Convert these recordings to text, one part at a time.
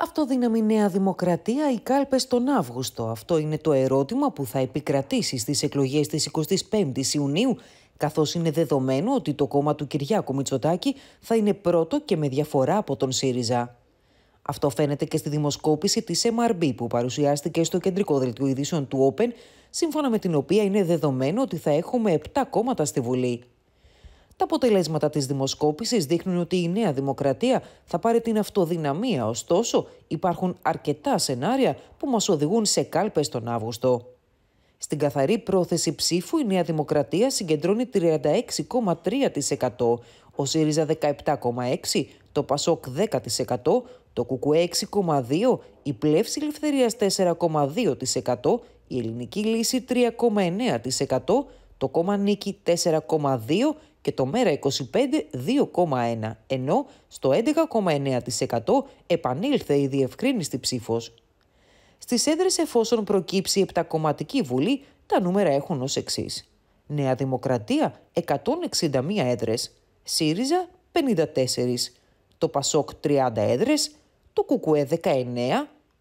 Αυτοδύναμη Νέα Δημοκρατία, ή κάλπες τον Αύγουστο. Αυτό είναι το ερώτημα που θα επικρατήσει στις εκλογές της 25η Ιουνίου, καθώς είναι δεδομένο ότι το κόμμα του Κυριάκου Μητσοτάκη θα είναι πρώτο και με διαφορά από τον ΣΥΡΙΖΑ. Αυτό φαίνεται και στη δημοσκόπηση της MRB που παρουσιάστηκε στο κεντρικό δελτίο ειδήσεων του Open, σύμφωνα με την οποία είναι δεδομένο ότι θα έχουμε 7 κόμματα στη Βουλή. Τα αποτελέσματα της δημοσκόπησης δείχνουν ότι η Νέα Δημοκρατία θα πάρει την αυτοδυναμία, ωστόσο υπάρχουν αρκετά σενάρια που μας οδηγούν σε κάλπες τον Αύγουστο. Στην καθαρή πρόθεση ψήφου, η Νέα Δημοκρατία συγκεντρώνει 36,3%, ο ΣΥΡΙΖΑ 17,6%, το ΠΑΣΟΚ 10%, το ΚΚΕ 6,2%, η Πλεύση Ελευθερίας 4,2%, η Ελληνική Λύση 3,9%, το κόμμα Νίκη 4,2 και το Μέρα 25 2,1, ενώ στο 11,9% επανήλθε η διευκρίνηστη ψήφος. Στις έδρες εφόσον προκύψει η επτακομματική βουλή, τα νούμερα έχουν ως εξής. Νέα Δημοκρατία 161 έδρες, ΣΥΡΙΖΑ 54, το ΠΑΣΟΚ 30 έδρες, το ΚΚΕ 19,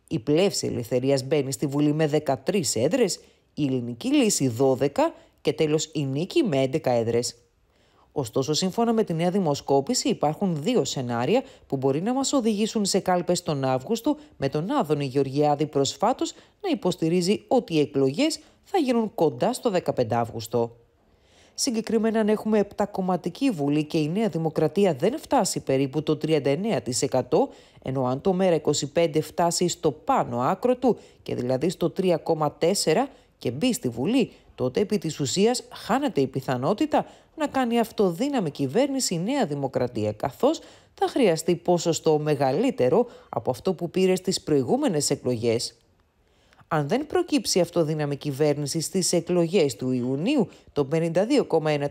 η Πλεύση Ελευθερίας μπαίνει στη Βουλή με 13 έδρες, η Ελληνική Λύση 12 και τέλος η νίκη με 11 έδρες. Ωστόσο, σύμφωνα με τη νέα δημοσκόπηση, υπάρχουν δύο σενάρια που μπορεί να μας οδηγήσουν σε κάλπες τον Αύγουστο, με τον Άδωνη Γεωργιάδη προσφάτως να υποστηρίζει ότι οι εκλογές θα γίνουν κοντά στο 15 Αύγουστο. Συγκεκριμένα, αν έχουμε κομματική βουλή και η Νέα Δημοκρατία δεν φτάσει περίπου το 39%, ενώ αν το ΜΕΡΑ25 φτάσει στο πάνω άκρο του και δηλαδή στο 3,4%, και μπει στη Βουλή, τότε επί της ουσίας χάνεται η πιθανότητα να κάνει αυτοδύναμη κυβέρνηση η Νέα Δημοκρατία, καθώς θα χρειαστεί ποσοστό μεγαλύτερο από αυτό που πήρε στις προηγούμενες εκλογές. Αν δεν προκύψει αυτοδύναμη κυβέρνηση στις εκλογές του Ιουνίου, το 52,1%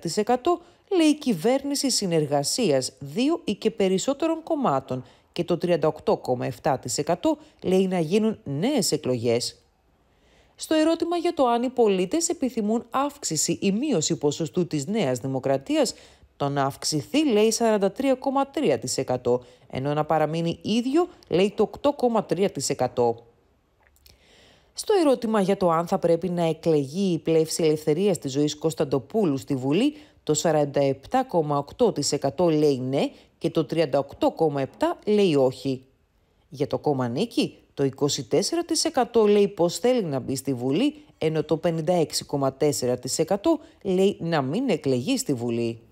λέει κυβέρνηση συνεργασίας δύο ή και περισσότερων κομμάτων και το 38,7% λέει να γίνουν νέες εκλογές στο ερώτημα για το αν οι πολίτες επιθυμούν αύξηση ή μείωση ποσοστού της Νέας Δημοκρατίας, το να αυξηθεί λέει 43,3% ενώ να παραμείνει ίδιο λέει το 8,3%. Στο ερώτημα για το αν θα πρέπει να εκλεγεί η πλεύση ελευθερίας της ζωής Κωνσταντοπούλου στη Βουλή, το 47,8% λέει ναι και το 38,7% λέει όχι. Για το κόμμα Νίκη, το 24% λέει πως θέλει να μπει στη Βουλή, ενώ το 56,4% λέει να μην εκλεγεί στη Βουλή.